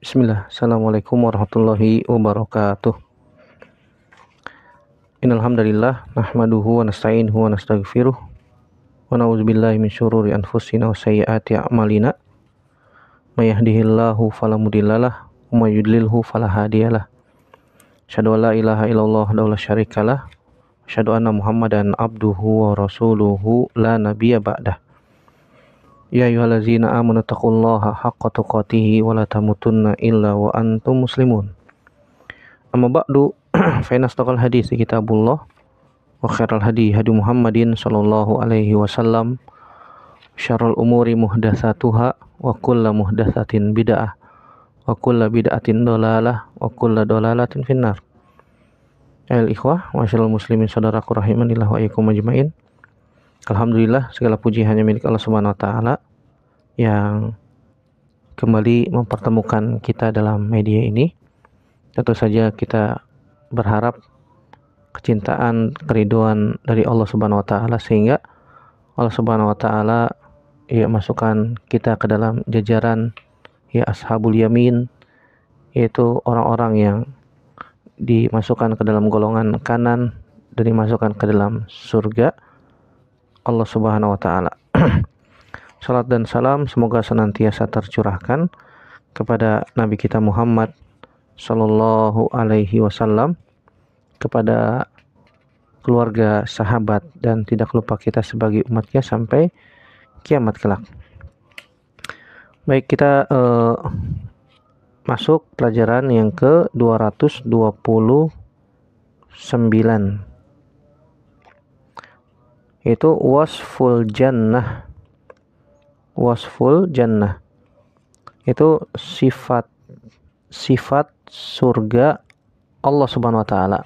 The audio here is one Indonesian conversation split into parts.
Bismillah. Assalamualaikum warahmatullahi wabarakatuh. Innalhamdulillah nahmaduhu wa nasta'inuhu wa nasta'gfiruh wa na'udzubillahi min syururi anfusina wa sayyati a'malina. Mayahdihillahu falamudillalah fala falahadiyalah Asyadu ilaha illallah daulah syarikalah. Asyadu anna Muhammadan abduhu wa rasuluhu la nabiya ba'dah. Ya ayyuhallazina amanu taqullaha haqqa tuqatih wa la tamutunna illa wa antum muslimun. Amma ba'du fa inastaqal hadis kitabullah wa khairal hadi hadi Muhammadin sallallahu alaihi wasallam syarrul umuri muhdatsatuha wa kullu muhdatsatin bid'ah wa kullu bid'atin dolalah wa kullu dolalatin finnar. Al ikhwah wa muslimin saudaraku rahimanillah wa iyyakum ajmain. Alhamdulillah segala puji hanya milik Allah Subhanahu wa taala yang kembali mempertemukan kita dalam media ini. Tentu saja kita berharap kecintaan, keriduan dari Allah Subhanahu wa taala sehingga Allah Subhanahu wa taala ya masukkan kita ke dalam jajaran ya ashabul yamin yaitu orang-orang yang dimasukkan ke dalam golongan kanan dan dimasukkan ke dalam surga Allah Subhanahu wa taala. Salat dan salam semoga senantiasa tercurahkan kepada Nabi kita Muhammad Sallallahu Alaihi Wasallam kepada keluarga, sahabat, dan tidak lupa kita sebagai umatnya sampai kiamat kelak. Baik, kita uh, masuk pelajaran yang ke 229 itu wasful jannah wasful jannah itu sifat sifat surga Allah Subhanahu wa taala.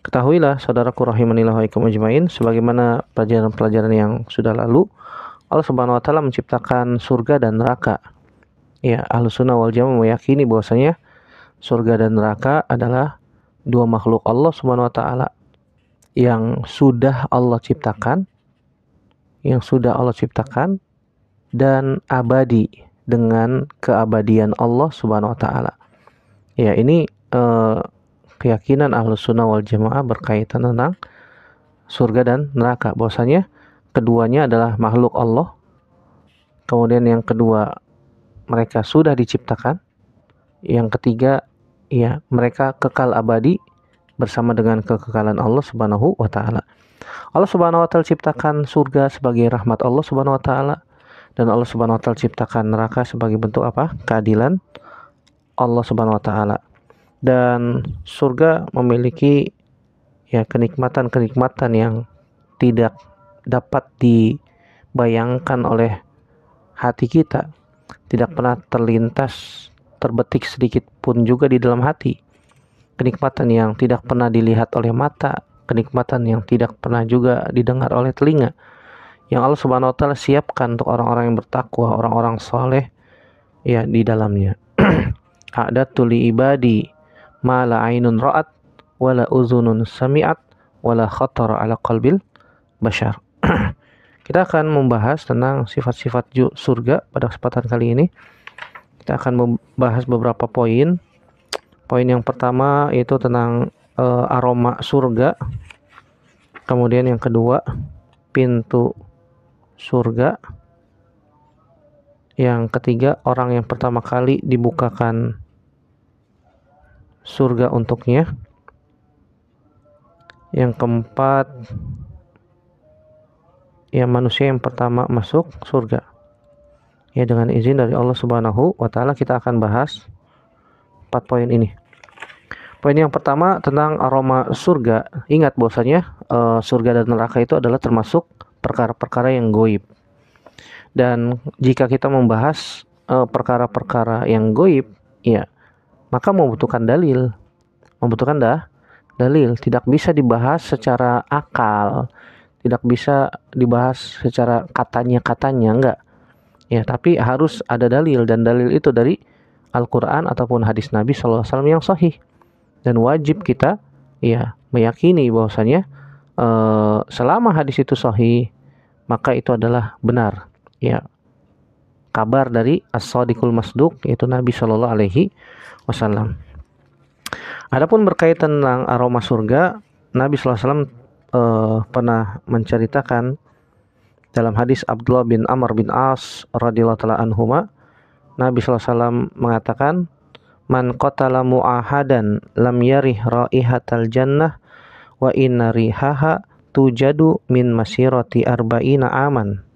Ketahuilah saudaraku rahimanillah wa ajmain sebagaimana pelajaran-pelajaran yang sudah lalu Allah Subhanahu wa taala menciptakan surga dan neraka. Ya, Ahlus Sunnah wal Jamaah meyakini bahwasanya surga dan neraka adalah dua makhluk Allah Subhanahu wa taala yang sudah Allah ciptakan, yang sudah Allah ciptakan dan abadi dengan keabadian Allah Subhanahu wa taala. Ya, ini eh, keyakinan Ahlus Sunnah wal Jamaah berkaitan tentang surga dan neraka. Bahwasanya keduanya adalah makhluk Allah. Kemudian yang kedua, mereka sudah diciptakan. Yang ketiga, ya, mereka kekal abadi bersama dengan kekekalan Allah Subhanahu wa taala. Allah Subhanahu wa taala ciptakan surga sebagai rahmat Allah Subhanahu wa taala dan Allah Subhanahu wa taala ciptakan neraka sebagai bentuk apa? keadilan Allah Subhanahu wa taala. Dan surga memiliki ya kenikmatan-kenikmatan yang tidak dapat dibayangkan oleh hati kita, tidak pernah terlintas terbetik sedikit pun juga di dalam hati kenikmatan yang tidak pernah dilihat oleh mata, kenikmatan yang tidak pernah juga didengar oleh telinga. Yang Allah Subhanahu wa taala siapkan untuk orang-orang yang bertakwa, orang-orang soleh ya di dalamnya. Ada tuli ibadi mala ainun ra'at wala uzunun sami'at wala khatar ala qalbil bashar. Kita akan membahas tentang sifat-sifat surga pada kesempatan kali ini. Kita akan membahas beberapa poin Poin yang pertama itu tentang e, aroma surga. Kemudian yang kedua, pintu surga. Yang ketiga, orang yang pertama kali dibukakan surga untuknya. Yang keempat, ya manusia yang pertama masuk surga. Ya dengan izin dari Allah Subhanahu wa taala kita akan bahas empat poin ini. Poin yang pertama tentang aroma surga. Ingat bahwasanya uh, eh, surga dan neraka itu adalah termasuk perkara-perkara yang goib. Dan jika kita membahas eh, perkara-perkara uh, yang goib, ya maka membutuhkan dalil, membutuhkan dah dalil. Tidak bisa dibahas secara akal, tidak bisa dibahas secara katanya-katanya, enggak. Ya, tapi harus ada dalil dan dalil itu dari Al-Quran ataupun hadis Nabi SAW yang sahih dan wajib kita ya meyakini bahwasanya uh, eh, selama hadis itu sahih maka itu adalah benar ya kabar dari as-sadiqul masduq yaitu Nabi Shallallahu alaihi wasallam. Adapun berkaitan tentang aroma surga, Nabi alaihi wasallam eh, pernah menceritakan dalam hadis Abdullah bin Amr bin As radhiyallahu taala anhuma, Nabi wasallam mengatakan, man qatala mu'ahadan lam yarih raihatal jannah wa inna rihaha tujadu min masirati arba'ina aman.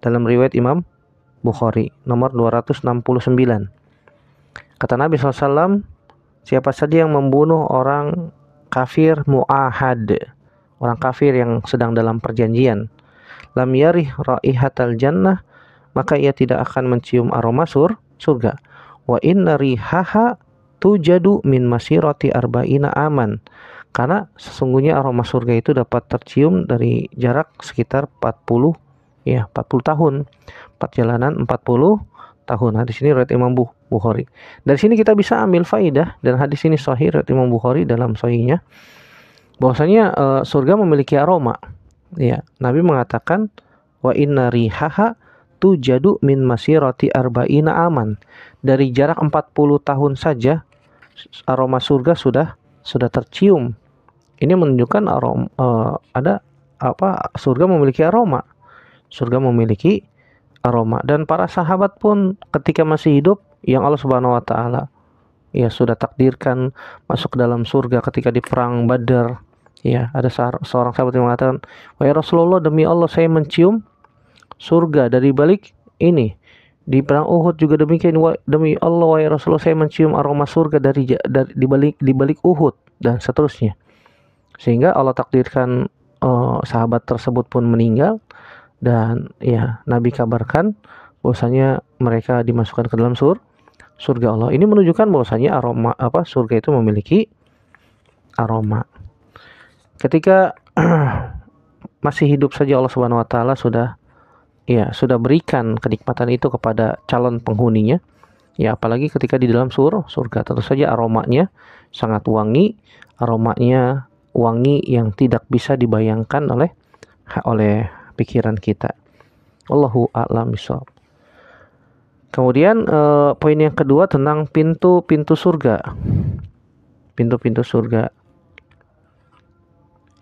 Dalam riwayat Imam Bukhari nomor 269. Kata Nabi SAW, siapa saja yang membunuh orang kafir mu'ahad, orang kafir yang sedang dalam perjanjian, lam yarih raihatal jannah, maka ia tidak akan mencium aroma sur, surga wa inna rihaha tujadu min masirati arba'ina aman karena sesungguhnya aroma surga itu dapat tercium dari jarak sekitar 40 ya 40 tahun perjalanan 40 tahun hadis ini riwayat Imam Bukhari dari sini kita bisa ambil faidah dan hadis ini sahih riwayat Imam Bukhari dalam sahihnya bahwasanya e, surga memiliki aroma ya Nabi mengatakan wa inna rihaha tujadu min masirati arba'ina aman dari jarak 40 tahun saja aroma surga sudah sudah tercium. Ini menunjukkan aroma uh, eh, ada apa surga memiliki aroma. Surga memiliki aroma dan para sahabat pun ketika masih hidup yang Allah Subhanahu wa taala ya sudah takdirkan masuk ke dalam surga ketika di perang Badar. Ya, ada seorang sahabat yang mengatakan, "Wahai Rasulullah, demi Allah saya mencium surga dari balik ini." Di perang Uhud juga demikian demi Allah wahai Rasulullah saya mencium aroma surga dari, dari di balik di balik Uhud dan seterusnya. Sehingga Allah takdirkan uh, sahabat tersebut pun meninggal dan ya Nabi kabarkan bahwasanya mereka dimasukkan ke dalam sur surga Allah. Ini menunjukkan bahwasanya aroma apa surga itu memiliki aroma. Ketika masih hidup saja Allah Subhanahu wa taala sudah ya sudah berikan kenikmatan itu kepada calon penghuninya ya apalagi ketika di dalam sur surga tentu saja aromanya sangat wangi aromanya wangi yang tidak bisa dibayangkan oleh oleh pikiran kita Allahu a'lam Kemudian eh, poin yang kedua tentang pintu-pintu surga. Pintu-pintu surga.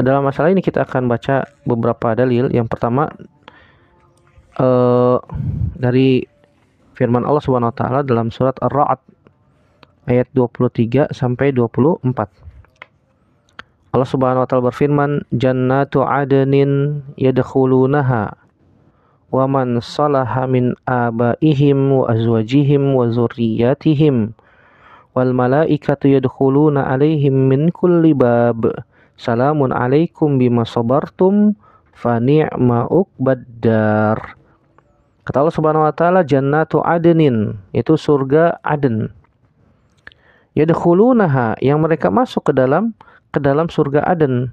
Dalam masalah ini kita akan baca beberapa dalil. Yang pertama uh, dari firman Allah Subhanahu wa taala dalam surat Ar-Ra'd ayat 23 sampai 24. Allah Subhanahu wa taala berfirman, "Jannatu adnin yadkhulunaha wa man salaha min abaihim wa azwajihim wa zurriyyatihim wal malaikatu yadkhuluna alaihim min kulli bab. Salamun alaikum bima sabartum fa ni'ma uqbaddar." Kata Allah Subhanahu wa taala jannatu adnin, itu surga Aden. Yadkhulunaha yang mereka masuk ke dalam ke dalam surga Aden.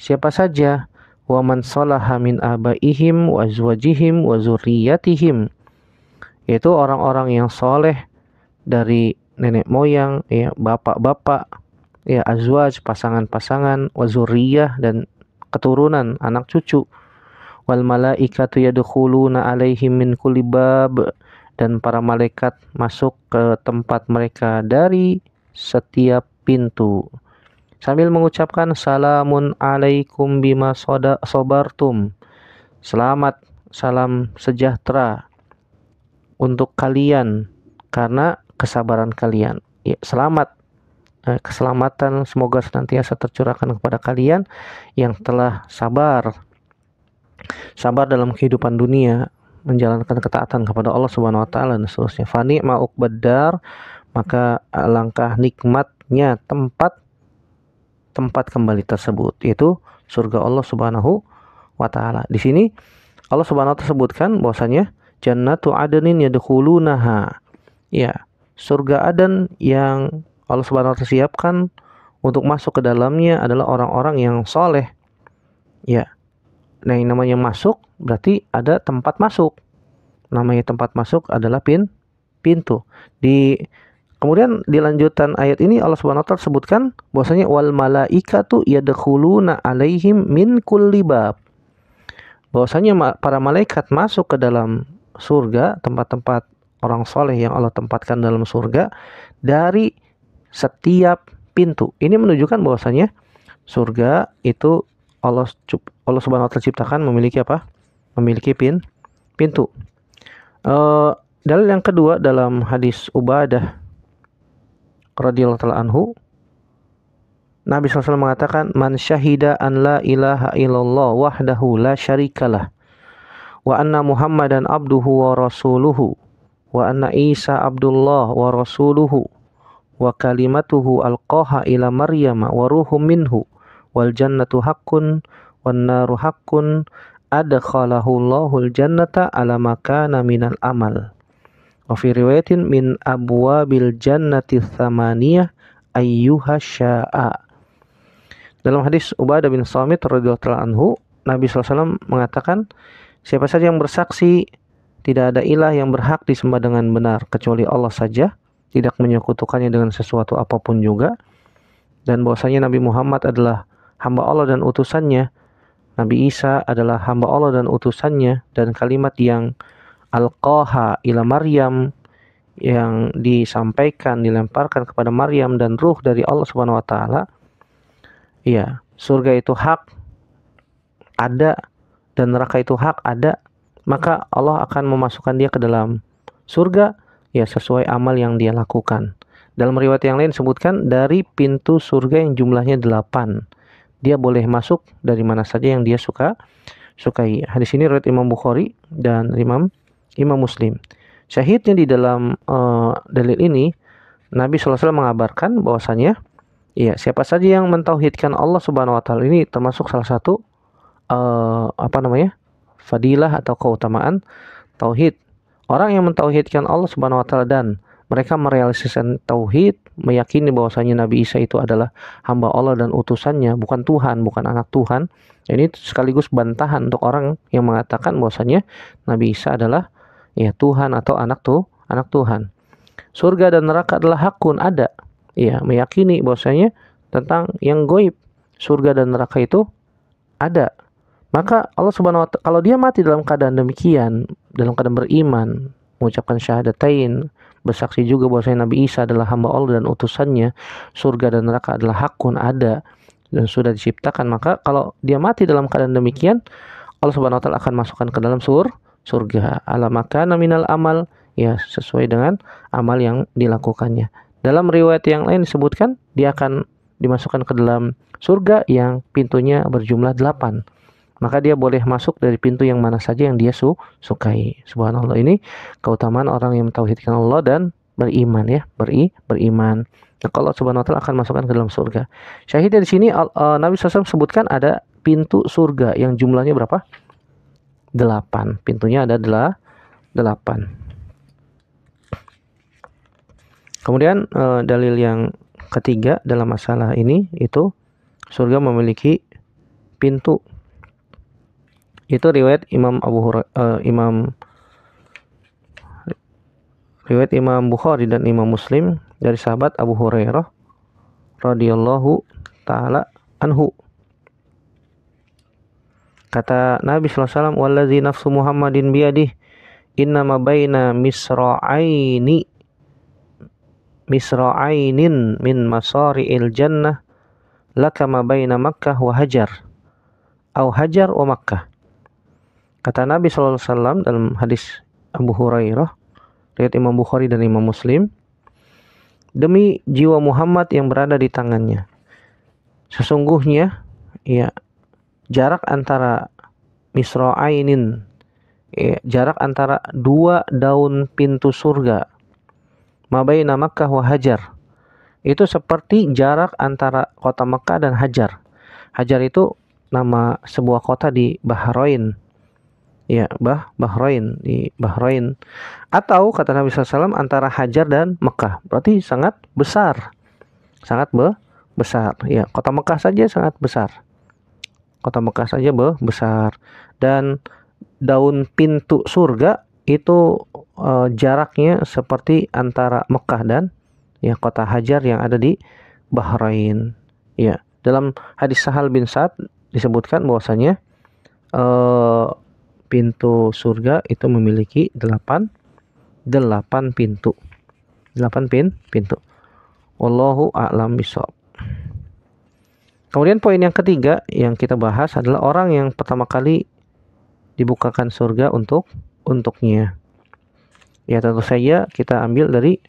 Siapa saja wa man salaha min abaihim wa azwajihim wa zurriyatihim. Yaitu orang-orang yang soleh dari nenek moyang, ya bapak-bapak, ya azwaj, pasangan-pasangan, wazuriyah dan keturunan, anak cucu wal malaikatu yadkhuluna alaihim min kulli bab dan para malaikat masuk ke tempat mereka dari setiap pintu sambil mengucapkan salamun alaikum bima soda sobartum selamat salam sejahtera untuk kalian karena kesabaran kalian ya, selamat eh, keselamatan semoga senantiasa tercurahkan kepada kalian yang telah sabar sabar dalam kehidupan dunia, menjalankan ketaatan kepada Allah Subhanahu wa taala dan seterusnya. Fani ma'uk badar, maka eh, langkah nikmatnya tempat tempat kembali tersebut yaitu surga Allah Subhanahu wa taala. Di sini Allah Subhanahu wa taala sebutkan bahwasanya jannatu adenin yadkhulunaha. Ya, surga Aden yang Allah Subhanahu wa taala siapkan untuk masuk ke dalamnya adalah orang-orang yang soleh. Ya, Nah, yang namanya masuk berarti ada tempat masuk. Namanya tempat masuk adalah pin pintu. Di kemudian di lanjutan ayat ini Allah Subhanahu wa taala sebutkan bahwasanya wal malaikatu yadkhuluna alaihim min kulli bab. Bahwasanya para malaikat masuk ke dalam surga, tempat-tempat orang soleh yang Allah tempatkan dalam surga dari setiap pintu. Ini menunjukkan bahwasanya surga itu Allah Allah Subhanahu wa taala ciptakan memiliki apa? Memiliki pin pintu. E, dalil yang kedua dalam hadis Ubadah radhiyallahu taala anhu Nabi SAW mengatakan man syahida an la ilaha illallah wahdahu la syarikalah wa anna muhammadan abduhu wa rasuluhu wa anna isa abdullah wa rasuluhu wa kalimatuhu alqaha ila maryama wa ruhum minhu wal jannatu haqqun wan naru haqqun adkhalahu Allahul jannata ala makana minal amal. Wa fi riwayatin min abwabil jannati tsamaniyah ayyuha sya'a. Dalam hadis Ubadah bin Samit radhiyallahu anhu, Nabi SAW mengatakan, siapa saja yang bersaksi tidak ada ilah yang berhak disembah dengan benar kecuali Allah saja, tidak menyekutukannya dengan sesuatu apapun juga dan bahwasanya Nabi Muhammad adalah hamba Allah dan utusannya. Nabi Isa adalah hamba Allah dan utusannya dan kalimat yang Al-Qaha ila Maryam yang disampaikan dilemparkan kepada Maryam dan ruh dari Allah Subhanahu wa taala. Iya, surga itu hak ada dan neraka itu hak ada, maka Allah akan memasukkan dia ke dalam surga ya sesuai amal yang dia lakukan. Dalam riwayat yang lain sebutkan dari pintu surga yang jumlahnya 8 dia boleh masuk dari mana saja yang dia suka sukai. Hadis ini riwayat Imam Bukhari dan Imam Imam Muslim. Syahidnya di dalam uh, dalil ini Nabi SAW mengabarkan bahwasanya ya siapa saja yang mentauhidkan Allah Subhanahu wa taala ini termasuk salah satu uh, apa namanya? fadilah atau keutamaan tauhid. Orang yang mentauhidkan Allah Subhanahu wa taala dan mereka merealisasikan tauhid meyakini bahwasanya Nabi Isa itu adalah hamba Allah dan utusannya, bukan Tuhan, bukan anak Tuhan. Ini sekaligus bantahan untuk orang yang mengatakan bahwasanya Nabi Isa adalah ya Tuhan atau anak tuh anak Tuhan. Surga dan neraka adalah hakun ada. Ya, meyakini bahwasanya tentang yang goib surga dan neraka itu ada. Maka Allah Subhanahu wa taala kalau dia mati dalam keadaan demikian, dalam keadaan beriman, mengucapkan syahadatain, bersaksi juga bahwasanya Nabi Isa adalah hamba Allah dan utusannya, surga dan neraka adalah hakun ada dan sudah diciptakan, maka kalau dia mati dalam keadaan demikian, Allah Subhanahu wa taala akan masukkan ke dalam sur surga. Ala maka nominal amal ya sesuai dengan amal yang dilakukannya. Dalam riwayat yang lain disebutkan dia akan dimasukkan ke dalam surga yang pintunya berjumlah 8 maka dia boleh masuk dari pintu yang mana saja yang dia su sukai. Subhanallah ini keutamaan orang yang mentauhidkan Allah dan beriman ya, beri beriman. Nah, kalau Subhanahu wa taala akan masukkan ke dalam surga. Syahid dari sini uh, Nabi SAW sebutkan ada pintu surga yang jumlahnya berapa? delapan Pintunya ada delapan Kemudian uh, dalil yang ketiga dalam masalah ini itu surga memiliki pintu itu riwayat Imam Abu Hur uh, eh, Imam riwayat Imam Bukhari dan Imam Muslim dari sahabat Abu Hurairah radhiyallahu taala anhu. Kata Nabi SAW, Wallazi nafsu Muhammadin biadih, ma baina misra'aini misra'ainin min masari'il jannah lakama baina Makkah wa Hajar au Hajar wa Makkah Kata Nabi SAW dalam hadis Abu Hurairah, lihat Imam Bukhari dan Imam Muslim, demi jiwa Muhammad yang berada di tangannya. Sesungguhnya, ya jarak antara Misra'ainin, ya, jarak antara dua daun pintu surga, Mabaina nama wa Hajar, itu seperti jarak antara kota Mekah dan Hajar. Hajar itu nama sebuah kota di Bahrain ya bah Bahrain di Bahrain atau kata Nabi SAW antara Hajar dan Mekah berarti sangat besar sangat be besar ya kota Mekah saja sangat besar kota Mekah saja be besar dan daun pintu surga itu e, jaraknya seperti antara Mekah dan ya kota Hajar yang ada di Bahrain ya dalam hadis Sahal bin Sa'ad disebutkan bahwasanya e, pintu surga itu memiliki 8 8 pintu. 8 pin pintu. Allahu a'lam bishawab. Kemudian poin yang ketiga yang kita bahas adalah orang yang pertama kali dibukakan surga untuk untuknya. Ya tentu saja kita ambil dari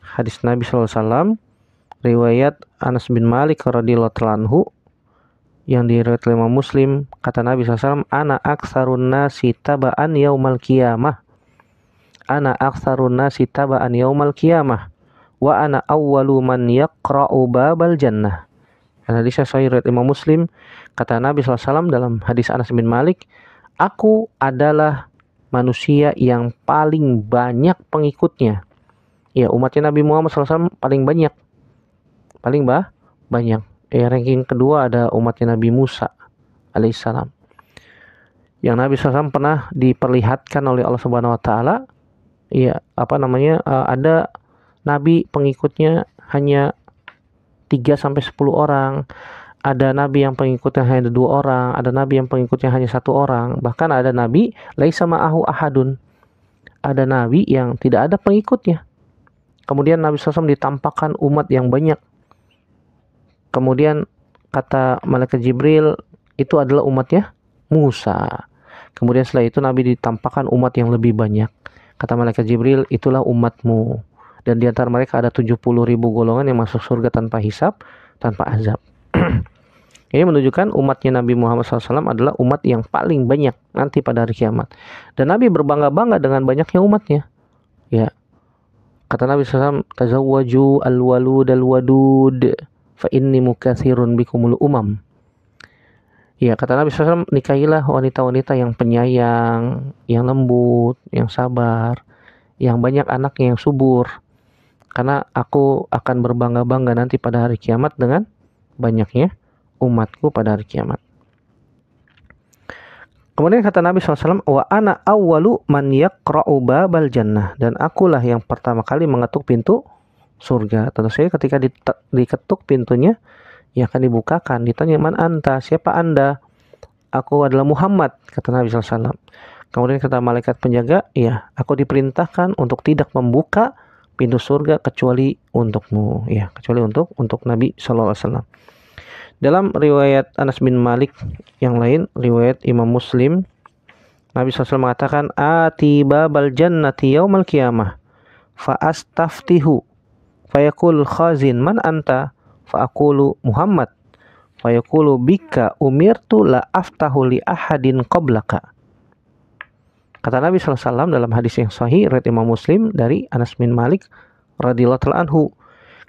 hadis Nabi SAW riwayat Anas bin Malik radhiyallahu anhu yang diriwayat oleh Muslim kata Nabi SAW ana aksarun nasi taba'an yaumal qiyamah ana aksarun nasi taba'an yaumal qiyamah wa ana awwalu man yaqra'u babal jannah hadis sahih riwayat Imam Muslim kata Nabi Alaihi Wasallam dalam hadis Anas bin Malik aku adalah manusia yang paling banyak pengikutnya ya umatnya Nabi Muhammad Alaihi Wasallam paling banyak paling bah banyak ya ranking kedua ada umatnya Nabi Musa alaihissalam yang Nabi SAW pernah diperlihatkan oleh Allah Subhanahu Wa Taala ya apa namanya eh, ada Nabi pengikutnya hanya 3 sampai 10 orang ada nabi yang pengikutnya hanya dua orang, ada nabi yang pengikutnya hanya satu orang, bahkan ada nabi sama Ahu ahadun. Ada nabi yang tidak ada pengikutnya. Kemudian Nabi SAW ditampakkan umat yang banyak. Kemudian kata malaikat Jibril itu adalah umatnya Musa. Kemudian setelah itu Nabi ditampakkan umat yang lebih banyak. Kata malaikat Jibril, itulah umatmu. Dan di antara mereka ada 70 ribu golongan yang masuk surga tanpa hisap, tanpa azab. Ini menunjukkan umatnya Nabi Muhammad SAW adalah umat yang paling banyak nanti pada hari kiamat. Dan Nabi berbangga-bangga dengan banyaknya umatnya. Ya, kata Nabi SAW, tazawwaju alwalud alwadud fa inni mukatsirun bikumul umam Ya, kata Nabi SAW, nikahilah wanita-wanita yang penyayang, yang lembut, yang sabar, yang banyak anaknya yang subur. Karena aku akan berbangga-bangga nanti pada hari kiamat dengan banyaknya umatku pada hari kiamat. Kemudian kata Nabi SAW, Wa ana awwalu man yakra'u babal jannah. Dan akulah yang pertama kali mengetuk pintu surga. Tentu saja ketika diketuk pintunya, ia akan dibukakan. Ditanya, man anta? Siapa anda? Aku adalah Muhammad, kata Nabi SAW. Kemudian kata malaikat penjaga, ya, aku diperintahkan untuk tidak membuka pintu surga kecuali untukmu, ya, kecuali untuk untuk Nabi Shallallahu Alaihi Wasallam. Dalam riwayat Anas bin Malik yang lain, riwayat Imam Muslim, Nabi SAW mengatakan, Atiba baljan jannati yaumal kiamah, fa'astaftihu Fayakul khazin man anta? Fa'akulu Muhammad. Fayakulu bika umirtu la aftahu li ahadin qoblaka Kata Nabi SAW dalam hadis yang sahih red Imam Muslim dari Anas bin Malik radhiyallahu anhu.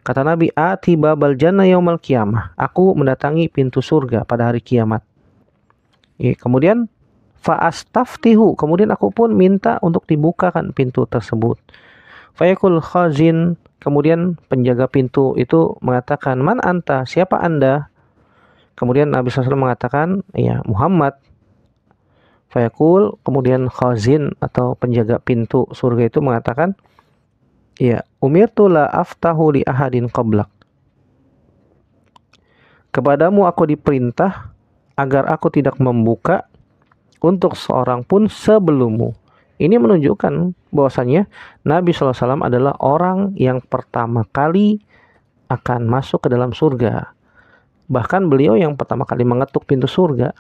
Kata Nabi, "Ati babal jannah yaumal kiamah Aku mendatangi pintu surga pada hari kiamat. Ya, kemudian fa'astaftihu. Kemudian aku pun minta untuk dibukakan pintu tersebut. Fayakul khazin Kemudian penjaga pintu itu mengatakan, "Man anta? Siapa Anda?" Kemudian Nabi SAW mengatakan, "Ya, Muhammad." Fayakul, kemudian khazin atau penjaga pintu surga itu mengatakan, "Ya, umirtu la aftahu li ahadin qablak." Kepadamu aku diperintah agar aku tidak membuka untuk seorang pun sebelummu. Ini menunjukkan bahwasannya Nabi SAW adalah orang yang pertama kali akan masuk ke dalam surga. Bahkan beliau yang pertama kali mengetuk pintu surga.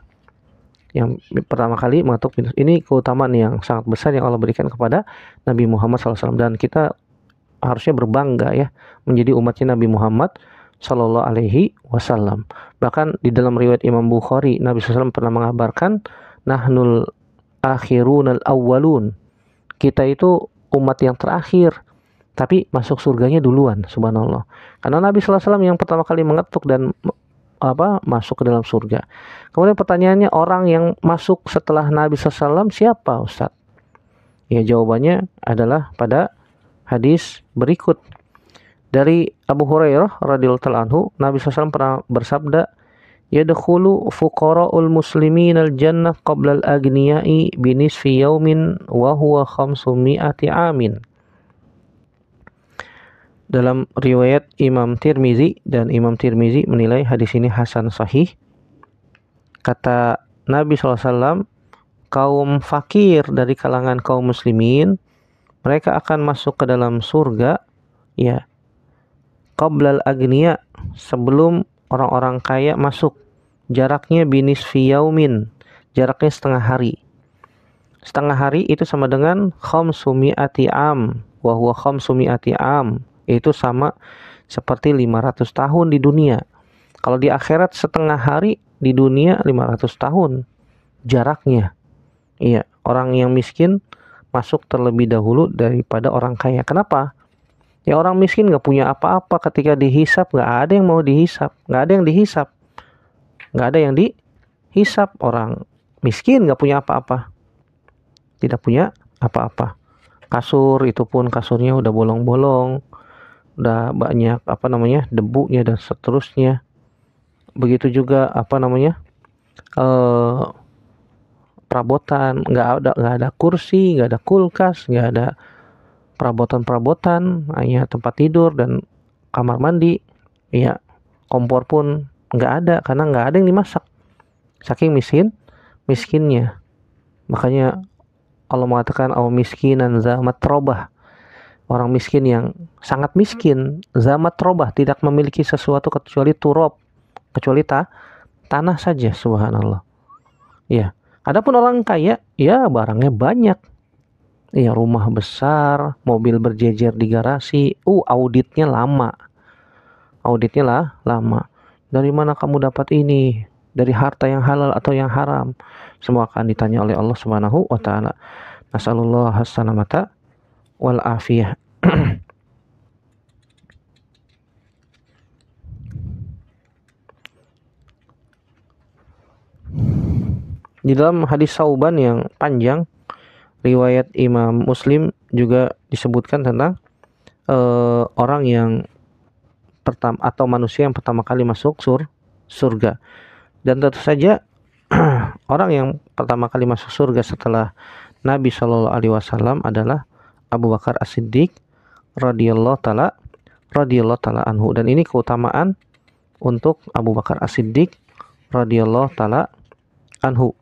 Yang pertama kali mengetuk pintu. Ini keutamaan yang sangat besar yang Allah berikan kepada Nabi Muhammad SAW. Dan kita harusnya berbangga ya menjadi umatnya Nabi Muhammad Shallallahu Alaihi Wasallam. Bahkan di dalam riwayat Imam Bukhari, Nabi SAW pernah mengabarkan, "Nahnul Akhirun al awalun Kita itu umat yang terakhir, tapi masuk surganya duluan, subhanallah. Karena Nabi SAW yang pertama kali mengetuk dan apa masuk ke dalam surga. Kemudian pertanyaannya orang yang masuk setelah Nabi SAW siapa ustad Ya jawabannya adalah pada hadis berikut. Dari Abu Hurairah radhiyallahu anhu, Nabi SAW pernah bersabda, yadkhulu fuqara'ul muslimin al-jannah qabla al-agniya'i binisfi yaumin wa huwa khamsumi'ati amin. Dalam riwayat Imam Tirmizi dan Imam Tirmizi menilai hadis ini hasan sahih. Kata Nabi SAW, kaum fakir dari kalangan kaum muslimin, mereka akan masuk ke dalam surga, ya, al agniya, sebelum orang-orang kaya masuk. Jaraknya binis fiyaumin, jaraknya setengah hari. Setengah hari itu sama dengan ati am, wa sumi ati am. Itu sama seperti 500 tahun di dunia. Kalau di akhirat setengah hari, di dunia 500 tahun. Jaraknya. Iya, orang yang miskin masuk terlebih dahulu daripada orang kaya. Kenapa? Ya orang miskin nggak punya apa-apa ketika dihisap nggak ada yang mau dihisap, nggak ada yang dihisap, nggak ada yang dihisap orang miskin nggak punya apa-apa, tidak punya apa-apa. Kasur itu pun kasurnya udah bolong-bolong, udah banyak apa namanya debunya dan seterusnya. Begitu juga apa namanya eh, perabotan nggak ada nggak ada kursi, nggak ada kulkas, nggak ada perabotan-perabotan, ya tempat tidur dan kamar mandi, ya kompor pun nggak ada karena nggak ada yang dimasak. Saking miskin, miskinnya. Makanya Allah mengatakan au miskinan zamat robah. Orang miskin yang sangat miskin, zamat robah tidak memiliki sesuatu kecuali turob, kecuali ta, tanah saja subhanallah. Ya, adapun orang kaya ya barangnya banyak. Iya rumah besar, mobil berjejer di garasi. Uh auditnya lama. Auditnya lah lama. Dari mana kamu dapat ini? Dari harta yang halal atau yang haram? Semua akan ditanya oleh Allah Subhanahu wa taala. Nasallallahu hasanamata wal afiyah. Di dalam hadis Sauban yang panjang riwayat Imam Muslim juga disebutkan tentang uh, orang yang pertama atau manusia yang pertama kali masuk sur surga. Dan tentu saja orang yang pertama kali masuk surga setelah Nabi Shallallahu alaihi wasallam adalah Abu Bakar As-Siddiq radhiyallahu taala radhiyallahu taala anhu dan ini keutamaan untuk Abu Bakar As-Siddiq radhiyallahu taala anhu.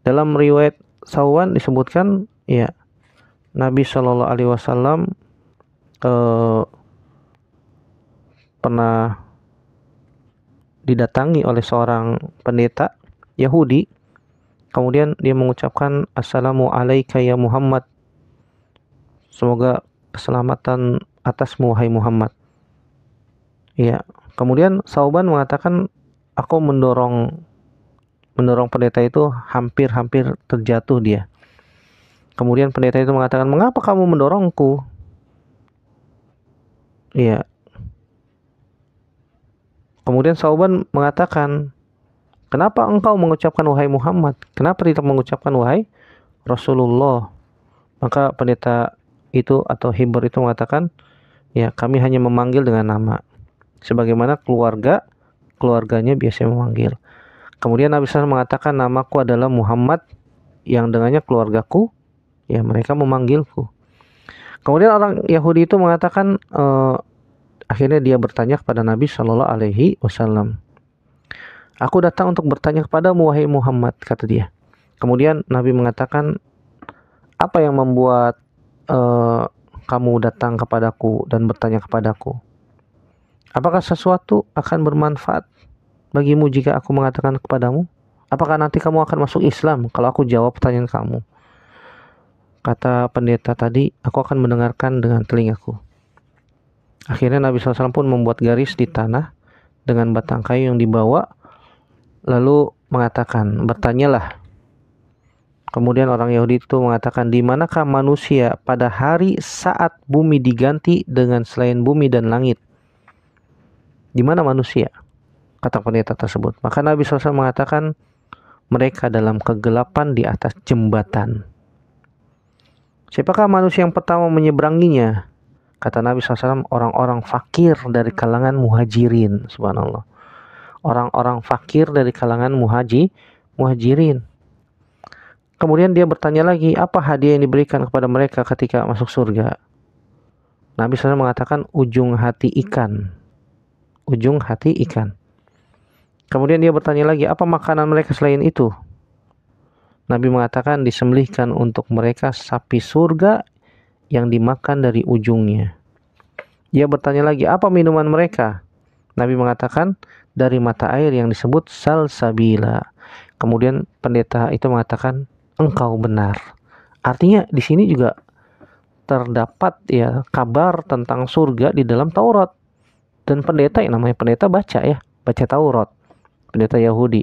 Dalam riwayat Sawan disebutkan ya Nabi Shallallahu Alaihi Wasallam eh, pernah didatangi oleh seorang pendeta Yahudi kemudian dia mengucapkan assalamu alaikum ya Muhammad semoga keselamatan atasmu hai Muhammad Iya. kemudian Sauban mengatakan aku mendorong mendorong pendeta itu hampir-hampir terjatuh dia Kemudian pendeta itu mengatakan, "Mengapa kamu mendorongku?" Iya. Kemudian Sauban mengatakan, Kenapa engkau mengucapkan wahai Muhammad? Kenapa tidak mengucapkan wahai Rasulullah? Maka pendeta itu atau himbar itu mengatakan, ya kami hanya memanggil dengan nama. Sebagaimana keluarga, keluarganya biasanya memanggil. Kemudian Nabi SAW mengatakan, namaku adalah Muhammad yang dengannya keluargaku ya mereka memanggilku. Kemudian orang Yahudi itu mengatakan uh, akhirnya dia bertanya kepada Nabi Shallallahu alaihi wasallam. Aku datang untuk bertanya kepadamu wahai Muhammad kata dia. Kemudian Nabi mengatakan apa yang membuat uh, kamu datang kepadaku dan bertanya kepadaku? Apakah sesuatu akan bermanfaat bagimu jika aku mengatakan kepadamu? Apakah nanti kamu akan masuk Islam kalau aku jawab pertanyaan kamu? kata pendeta tadi, aku akan mendengarkan dengan telingaku. Akhirnya Nabi SAW pun membuat garis di tanah dengan batang kayu yang dibawa, lalu mengatakan, bertanyalah. Kemudian orang Yahudi itu mengatakan, di manakah manusia pada hari saat bumi diganti dengan selain bumi dan langit? Di mana manusia? Kata pendeta tersebut. Maka Nabi SAW mengatakan, mereka dalam kegelapan di atas jembatan Siapakah manusia yang pertama menyeberanginya? Kata Nabi SAW, orang-orang fakir dari kalangan muhajirin. Subhanallah. Orang-orang fakir dari kalangan muhaji, muhajirin. Kemudian dia bertanya lagi, apa hadiah yang diberikan kepada mereka ketika masuk surga? Nabi SAW mengatakan ujung hati ikan. Ujung hati ikan. Kemudian dia bertanya lagi, apa makanan mereka selain itu? Nabi mengatakan disembelihkan untuk mereka sapi surga yang dimakan dari ujungnya. Ia bertanya lagi, apa minuman mereka? Nabi mengatakan dari mata air yang disebut salsabila. Kemudian pendeta itu mengatakan engkau benar. Artinya di sini juga terdapat ya kabar tentang surga di dalam Taurat. Dan pendeta yang namanya pendeta baca ya, baca Taurat. Pendeta Yahudi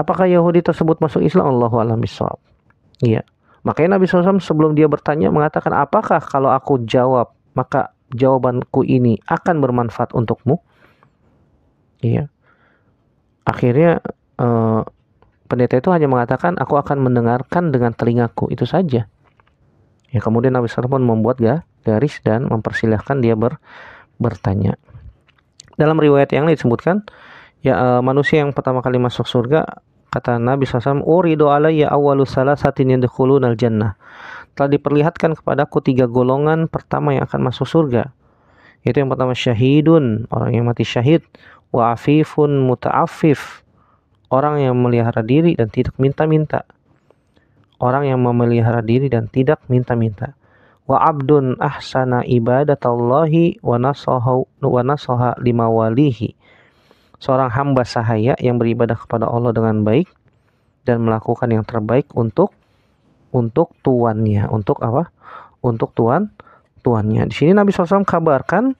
Apakah Yahudi tersebut masuk Islam? Allahu a'lam Iya. Makanya Nabi SAW sebelum dia bertanya mengatakan, apakah kalau aku jawab, maka jawabanku ini akan bermanfaat untukmu? Iya. Akhirnya eh, pendeta itu hanya mengatakan, aku akan mendengarkan dengan telingaku. Itu saja. Ya, kemudian Nabi SAW pun membuat garis dan mempersilahkan dia ber, bertanya. Dalam riwayat yang lain disebutkan, ya eh, manusia yang pertama kali masuk surga Kata Nabi SAW, Uridu alaiya awalu salasatin yadkhulunal jannah. Telah diperlihatkan kepadaku tiga golongan pertama yang akan masuk surga. Itu yang pertama syahidun, orang yang mati syahid. Wa afifun muta'afif, orang yang melihara diri dan tidak minta-minta. Orang yang memelihara diri dan tidak minta-minta. Wa abdun ahsana ibadatallahi wa nasaha, wa nasaha lima walihi seorang hamba sahaya yang beribadah kepada Allah dengan baik dan melakukan yang terbaik untuk untuk tuannya, untuk apa? Untuk tuan tuannya. Di sini Nabi SAW kabarkan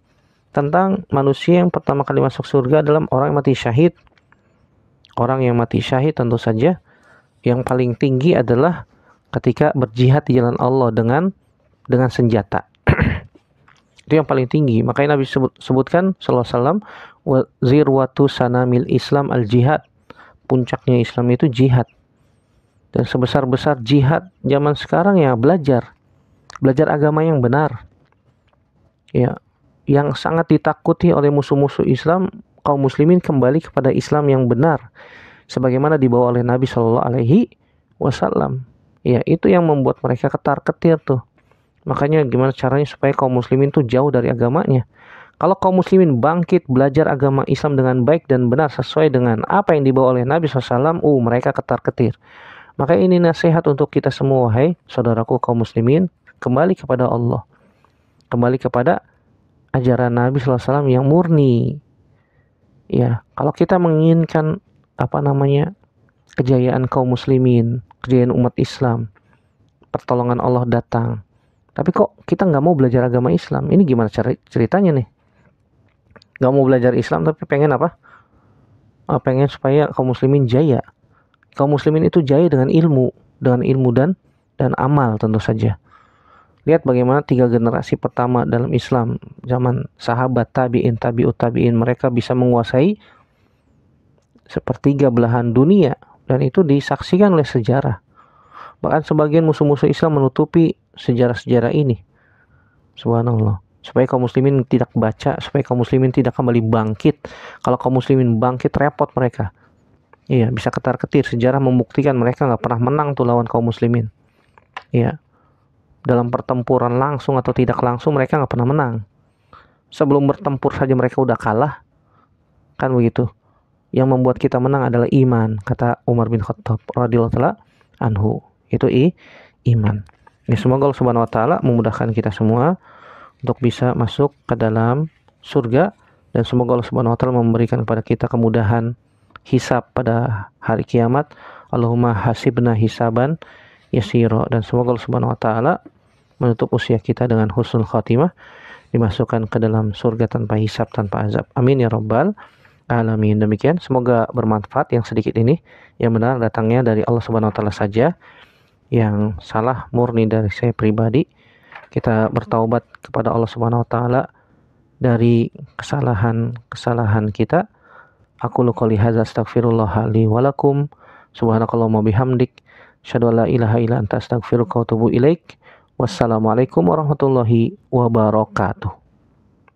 tentang manusia yang pertama kali masuk surga dalam orang yang mati syahid. Orang yang mati syahid tentu saja yang paling tinggi adalah ketika berjihad di jalan Allah dengan dengan senjata itu yang paling tinggi makanya Nabi sebut, sebutkan Sallallahu Alaihi zirwatu sanamil Islam al jihad puncaknya Islam itu jihad dan sebesar-besar jihad zaman sekarang ya belajar belajar agama yang benar ya yang sangat ditakuti oleh musuh-musuh Islam kaum muslimin kembali kepada Islam yang benar sebagaimana dibawa oleh Nabi Shallallahu alaihi wasallam ya itu yang membuat mereka ketar-ketir tuh Makanya gimana caranya supaya kaum muslimin itu jauh dari agamanya. Kalau kaum muslimin bangkit belajar agama Islam dengan baik dan benar sesuai dengan apa yang dibawa oleh Nabi SAW, uh, mereka ketar-ketir. Maka ini nasihat untuk kita semua, hai saudaraku kaum muslimin, kembali kepada Allah. Kembali kepada ajaran Nabi SAW yang murni. Ya, kalau kita menginginkan apa namanya kejayaan kaum muslimin, kejayaan umat Islam, pertolongan Allah datang, tapi kok kita nggak mau belajar agama Islam? Ini gimana cari ceritanya nih? Nggak mau belajar Islam tapi pengen apa? Ah, pengen supaya kaum muslimin jaya. Kaum muslimin itu jaya dengan ilmu, dengan ilmu dan dan amal tentu saja. Lihat bagaimana tiga generasi pertama dalam Islam, zaman sahabat, tabi'in, tabi'ut, tabi'in, mereka bisa menguasai sepertiga belahan dunia dan itu disaksikan oleh sejarah. Bahkan sebagian musuh-musuh Islam menutupi sejarah-sejarah ini. Subhanallah. Supaya kaum muslimin tidak baca, supaya kaum muslimin tidak kembali bangkit. Kalau kaum muslimin bangkit repot mereka. Iya, bisa ketar-ketir. Sejarah membuktikan mereka nggak pernah menang tuh lawan kaum muslimin. Iya. Dalam pertempuran langsung atau tidak langsung mereka nggak pernah menang. Sebelum bertempur saja mereka udah kalah. Kan begitu. Yang membuat kita menang adalah iman, kata Umar bin Khattab radhiyallahu anhu. Itu i, iman. Ini semoga Allah Subhanahu wa taala memudahkan kita semua untuk bisa masuk ke dalam surga dan semoga Allah Subhanahu wa taala memberikan kepada kita kemudahan hisab pada hari kiamat. Allahumma hasibna hisaban yasiro dan semoga Allah Subhanahu wa taala menutup usia kita dengan husnul khatimah dimasukkan ke dalam surga tanpa hisab tanpa azab. Amin ya rabbal alamin. Demikian semoga bermanfaat yang sedikit ini yang benar datangnya dari Allah Subhanahu wa taala saja yang salah murni dari saya pribadi. Kita bertaubat kepada Allah Subhanahu wa taala dari kesalahan-kesalahan kita. Aku qali hadza astaghfirullah li wa lakum. Subhanakallahumma bihamdik, syadu la ilaha illa anta astaghfiruka wa atubu ilaik. Wassalamualaikum warahmatullahi wabarakatuh.